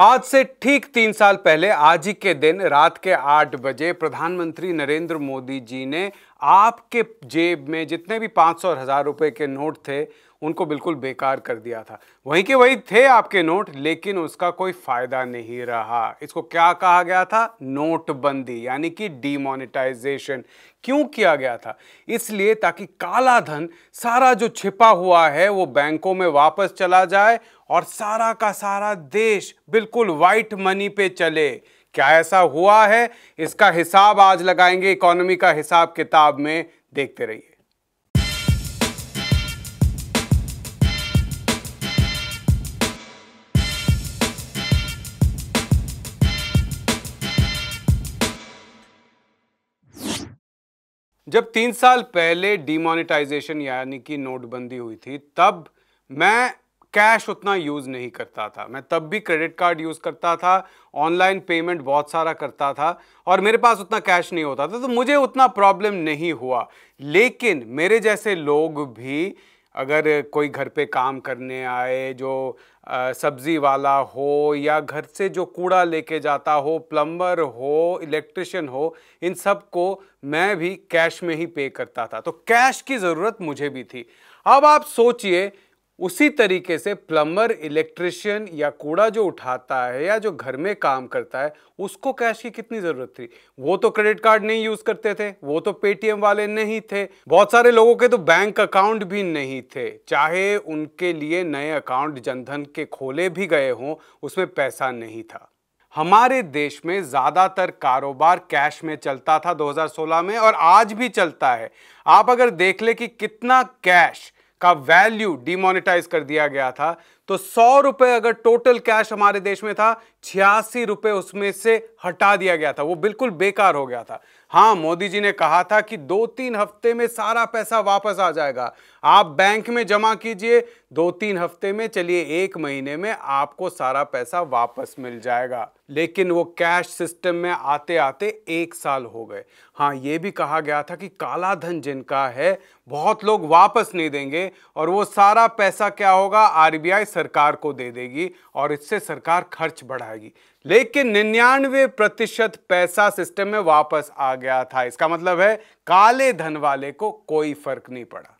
आज से ठीक तीन साल पहले आज ही के दिन रात के आठ बजे प्रधानमंत्री नरेंद्र मोदी जी ने आपके जेब में जितने भी पाँच सौ और हज़ार रुपये के नोट थे उनको बिल्कुल बेकार कर दिया था वहीं के वही थे आपके नोट लेकिन उसका कोई फ़ायदा नहीं रहा इसको क्या कहा गया था नोटबंदी यानी कि डिमोनिटाइजेशन क्यों किया गया था इसलिए ताकि काला धन सारा जो छिपा हुआ है वो बैंकों में वापस चला जाए और सारा का सारा देश बिल्कुल वाइट मनी पे चले क्या ऐसा हुआ है इसका हिसाब आज लगाएंगे इकोनॉमी का हिसाब किताब में देखते रहिए जब तीन साल पहले डिमोनिटाइजेशन यानी कि नोटबंदी हुई थी तब मैं कैश उतना यूज़ नहीं करता था मैं तब भी क्रेडिट कार्ड यूज़ करता था ऑनलाइन पेमेंट बहुत सारा करता था और मेरे पास उतना कैश नहीं होता था तो मुझे उतना प्रॉब्लम नहीं हुआ लेकिन मेरे जैसे लोग भी अगर कोई घर पे काम करने आए जो सब्ज़ी वाला हो या घर से जो कूड़ा लेके जाता हो प्लम्बर हो इलेक्ट्रिशियन हो इन सब को मैं भी कैश में ही पे करता था तो कैश की ज़रूरत मुझे भी थी अब आप सोचिए उसी तरीके से प्लम्बर इलेक्ट्रिशियन या कूड़ा जो उठाता है या जो घर में काम करता है उसको कैश की कितनी ज़रूरत थी वो तो क्रेडिट कार्ड नहीं यूज़ करते थे वो तो पेटीएम वाले नहीं थे बहुत सारे लोगों के तो बैंक अकाउंट भी नहीं थे चाहे उनके लिए नए अकाउंट जनधन के खोले भी गए हों उसमें पैसा नहीं था हमारे देश में ज़्यादातर कारोबार कैश में चलता था 2016 में और आज भी चलता है आप अगर देख ले कि कितना कैश का वैल्यू डिमोनिटाइज कर दिया गया था तो सौ रुपए अगर टोटल कैश हमारे देश में था छियासी रुपए उसमें से हटा दिया गया था वो बिल्कुल बेकार हो गया था हाँ मोदी जी ने कहा था कि दो तीन हफ्ते में सारा पैसा वापस आ जाएगा आप बैंक में जमा कीजिए दो तीन हफ्ते में चलिए एक महीने में आपको सारा पैसा वापस मिल जाएगा लेकिन वो कैश सिस्टम में आते आते एक साल हो गए हाँ ये भी कहा गया था कि काला धन जिनका है बहुत लोग वापस नहीं देंगे और वो सारा पैसा क्या होगा आरबीआई सरकार को दे देगी और इससे सरकार खर्च बढ़ाएगी लेकिन निन्यानवे प्रतिशत पैसा सिस्टम में वापस आ गया था इसका मतलब है काले धन वाले को कोई फर्क नहीं पड़ा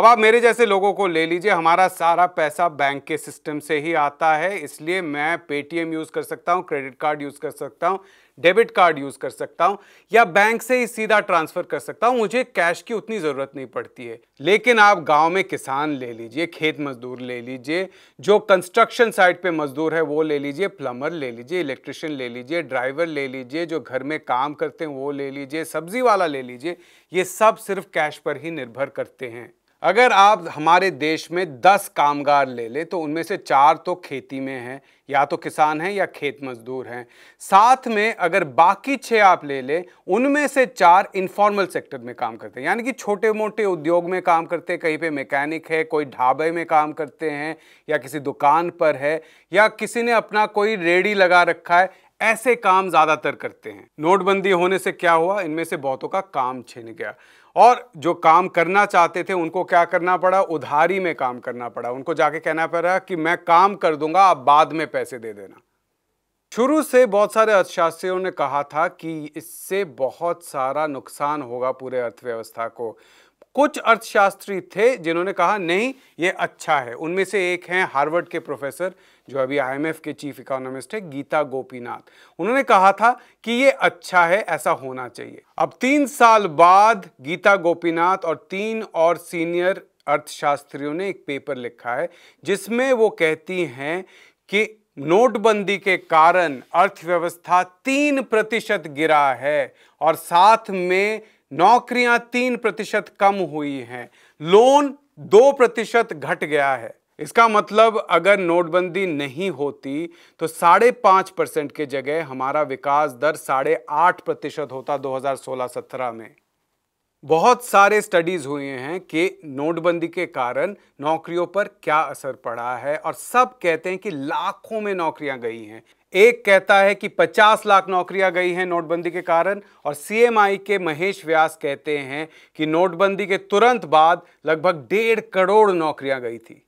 अब आप मेरे जैसे लोगों को ले लीजिए हमारा सारा पैसा बैंक के सिस्टम से ही आता है इसलिए मैं पेटीएम यूज़ कर सकता हूँ क्रेडिट कार्ड यूज़ कर सकता हूँ डेबिट कार्ड यूज़ कर सकता हूँ या बैंक से ही सीधा ट्रांसफ़र कर सकता हूँ मुझे कैश की उतनी ज़रूरत नहीं पड़ती है लेकिन आप गाँव में किसान ले लीजिए खेत मजदूर ले लीजिए जो कंस्ट्रक्शन साइट पर मजदूर है वो ले लीजिए प्लम्बर ले लीजिए इलेक्ट्रिशियन ले लीजिए ड्राइवर ले लीजिए जो घर में काम करते हैं वो ले लीजिए सब्जी वाला ले लीजिए ये सब सिर्फ कैश पर ही निर्भर करते हैं अगर आप हमारे देश में 10 कामगार ले लें तो उनमें से चार तो खेती में हैं या तो किसान हैं या खेत मजदूर हैं साथ में अगर बाकी छः आप ले लें उनमें से चार इनफॉर्मल सेक्टर में काम करते हैं यानी कि छोटे मोटे उद्योग में काम करते हैं कहीं पे मैकेनिक है कोई ढाबे में काम करते हैं या किसी दुकान पर है या किसी ने अपना कोई रेडी लगा रखा है ऐसे काम ज़्यादातर करते हैं नोटबंदी होने से क्या हुआ इनमें से बहुतों का काम छिन गया और जो काम करना चाहते थे उनको क्या करना पड़ा उधारी में काम करना पड़ा उनको जाके कहना पड़ा कि मैं काम कर दूंगा आप बाद में पैसे दे देना शुरू से बहुत सारे अर्थशास्त्रियों ने कहा था कि इससे बहुत सारा नुकसान होगा पूरे अर्थव्यवस्था को कुछ अर्थशास्त्री थे जिन्होंने कहा नहीं ये अच्छा है उनमें से एक हैं हार्वर्ड के प्रोफेसर जो अभी आईएमएफ के चीफ इकोनॉमिस्ट है गीता गोपीनाथ उन्होंने कहा था कि ये अच्छा है ऐसा होना चाहिए अब तीन साल बाद गीता गोपीनाथ और तीन और सीनियर अर्थशास्त्रियों ने एक पेपर लिखा है जिसमें वो कहती हैं कि नोटबंदी के कारण अर्थव्यवस्था तीन प्रतिशत गिरा है और साथ में नौकरियां तीन प्रतिशत कम हुई हैं लोन दो प्रतिशत घट गया है इसका मतलब अगर नोटबंदी नहीं होती तो साढ़े पाँच परसेंट के जगह हमारा विकास दर साढ़े आठ प्रतिशत होता 2016-17 में बहुत सारे स्टडीज़ हुए हैं कि नोटबंदी के कारण नौकरियों पर क्या असर पड़ा है और सब कहते हैं कि लाखों में नौकरियां गई हैं एक कहता है कि 50 लाख नौकरियां गई हैं नोटबंदी के कारण और सीएमआई के महेश व्यास कहते हैं कि नोटबंदी के तुरंत बाद लगभग डेढ़ करोड़ नौकरियां गई थी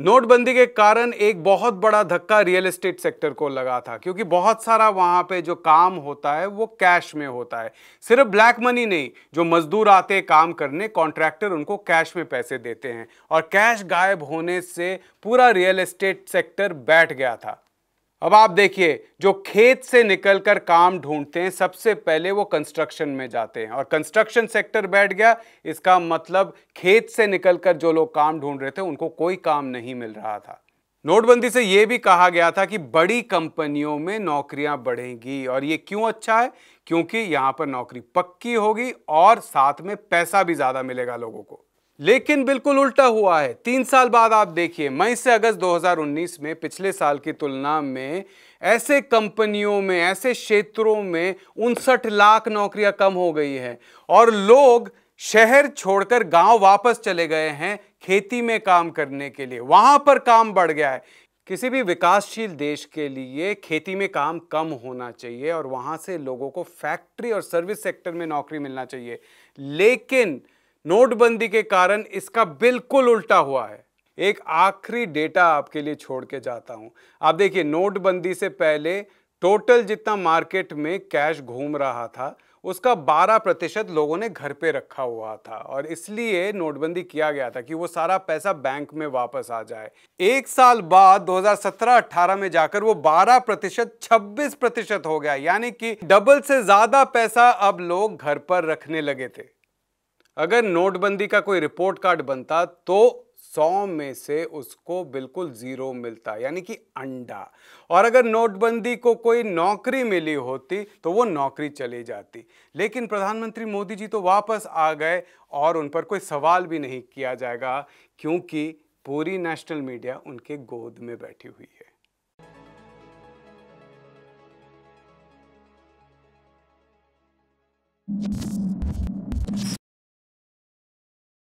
नोटबंदी के कारण एक बहुत बड़ा धक्का रियल एस्टेट सेक्टर को लगा था क्योंकि बहुत सारा वहां पे जो काम होता है वो कैश में होता है सिर्फ ब्लैक मनी नहीं जो मजदूर आते काम करने कॉन्ट्रैक्टर उनको कैश में पैसे देते हैं और कैश गायब होने से पूरा रियल एस्टेट सेक्टर बैठ गया था अब आप देखिए जो खेत से निकलकर काम ढूंढते हैं सबसे पहले वो कंस्ट्रक्शन में जाते हैं और कंस्ट्रक्शन सेक्टर बैठ गया इसका मतलब खेत से निकलकर जो लोग काम ढूंढ रहे थे उनको कोई काम नहीं मिल रहा था नोटबंदी से ये भी कहा गया था कि बड़ी कंपनियों में नौकरियां बढ़ेंगी और ये क्यों अच्छा है क्योंकि यहाँ पर नौकरी पक्की होगी और साथ में पैसा भी ज़्यादा मिलेगा लोगों को लेकिन बिल्कुल उल्टा हुआ है तीन साल बाद आप देखिए मई से अगस्त 2019 में पिछले साल की तुलना में ऐसे कंपनियों में ऐसे क्षेत्रों में उनसठ लाख नौकरियां कम हो गई है और लोग शहर छोड़कर गांव वापस चले गए हैं खेती में काम करने के लिए वहां पर काम बढ़ गया है किसी भी विकासशील देश के लिए खेती में काम कम होना चाहिए और वहां से लोगों को फैक्ट्री और सर्विस सेक्टर में नौकरी मिलना चाहिए लेकिन नोटबंदी के कारण इसका बिल्कुल उल्टा हुआ है एक आखिरी डेटा आपके लिए छोड़ के जाता हूं आप देखिए नोटबंदी से पहले टोटल जितना मार्केट में कैश घूम रहा था उसका 12 प्रतिशत लोगों ने घर पे रखा हुआ था और इसलिए नोटबंदी किया गया था कि वो सारा पैसा बैंक में वापस आ जाए एक साल बाद 2017-18 में जाकर वो 12 प्रतिशत छब्बीस प्रतिशत हो गया यानी कि डबल से ज़्यादा पैसा अब लोग घर पर रखने लगे थे अगर नोटबंदी का कोई रिपोर्ट कार्ड बनता तो सौ में से उसको बिल्कुल ज़ीरो मिलता यानी कि अंडा और अगर नोटबंदी को कोई नौकरी मिली होती तो वो नौकरी चली जाती लेकिन प्रधानमंत्री मोदी जी तो वापस आ गए और उन पर कोई सवाल भी नहीं किया जाएगा क्योंकि पूरी नेशनल मीडिया उनके गोद में बैठी हुई है